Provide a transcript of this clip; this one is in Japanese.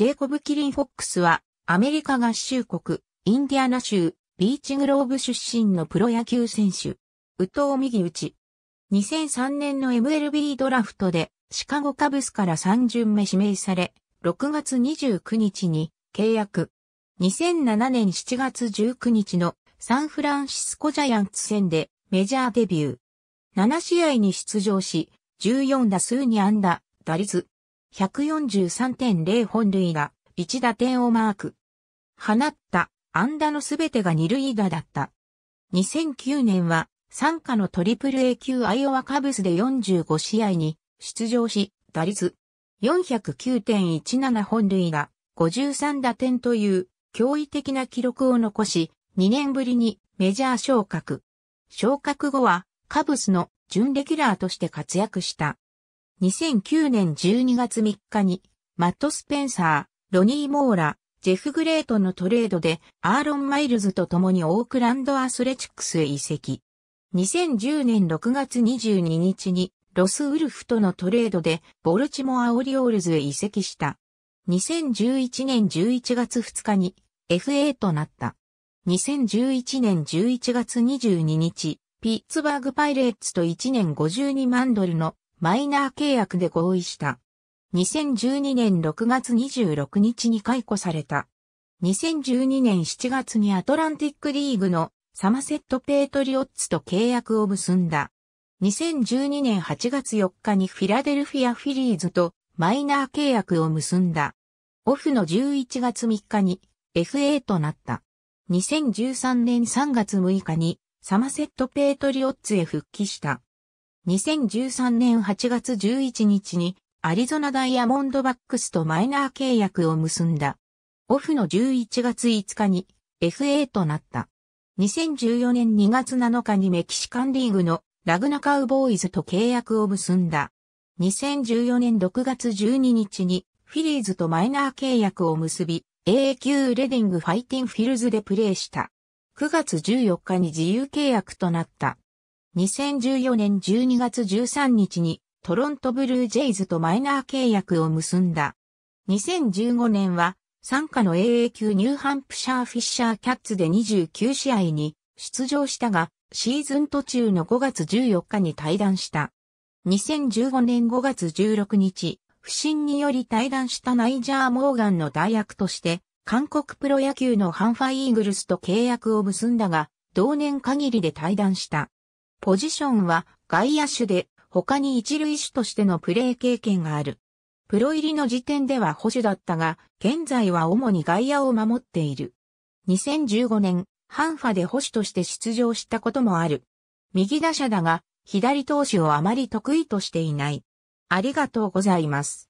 ジェイコブ・キリン・フォックスは、アメリカ合衆国、インディアナ州、ビーチグローブ出身のプロ野球選手。宇藤右打ち。2003年の MLB ドラフトで、シカゴカブスから3巡目指名され、6月29日に契約。2007年7月19日のサンフランシスコジャイアンツ戦でメジャーデビュー。7試合に出場し、14打数に安打、打率143.0本塁打、1打点をマーク。放った安打のすべてが二塁打だった。2009年は、参加のトリプル A 級アイオワカブスで45試合に出場し、打率409.17本塁打、53打点という驚異的な記録を残し、2年ぶりにメジャー昇格。昇格後はカブスの準レギュラーとして活躍した。2009年12月3日に、マット・スペンサー、ロニー・モーラ、ジェフ・グレートのトレードで、アーロン・マイルズと共にオークランド・アスレチックスへ移籍。2010年6月22日に、ロス・ウルフとのトレードで、ボルチモア・オリオールズへ移籍した。2011年11月2日に、FA となった。2011年11月22日、ピッツバーグパイレーツと1年52万ドルのマイナー契約で合意した。2012年6月26日に解雇された。2012年7月にアトランティックリーグのサマセット・ペートリオッツと契約を結んだ。2012年8月4日にフィラデルフィア・フィリーズとマイナー契約を結んだ。オフの11月3日に FA となった。2013年3月6日にサマセット・ペートリオッツへ復帰した。2013年8月11日にアリゾナダイヤモンドバックスとマイナー契約を結んだ。オフの11月5日に FA となった。2014年2月7日にメキシカンリーグのラグナカウボーイズと契約を結んだ。2014年6月12日にフィリーズとマイナー契約を結び、a q レディングファイティンフィルズでプレーした。9月14日に自由契約となった。2014年12月13日にトロントブルージェイズとマイナー契約を結んだ。2015年は参加の AA 級ニューハンプシャーフィッシャーキャッツで29試合に出場したが、シーズン途中の5月14日に退団した。2015年5月16日、不審により退団したナイジャー・モーガンの代役として、韓国プロ野球のハンファイーグルスと契約を結んだが、同年限りで退団した。ポジションは外野手で他に一塁手としてのプレー経験がある。プロ入りの時点では保守だったが、現在は主に外野を守っている。2015年、ハンファで保守として出場したこともある。右打者だが、左投手をあまり得意としていない。ありがとうございます。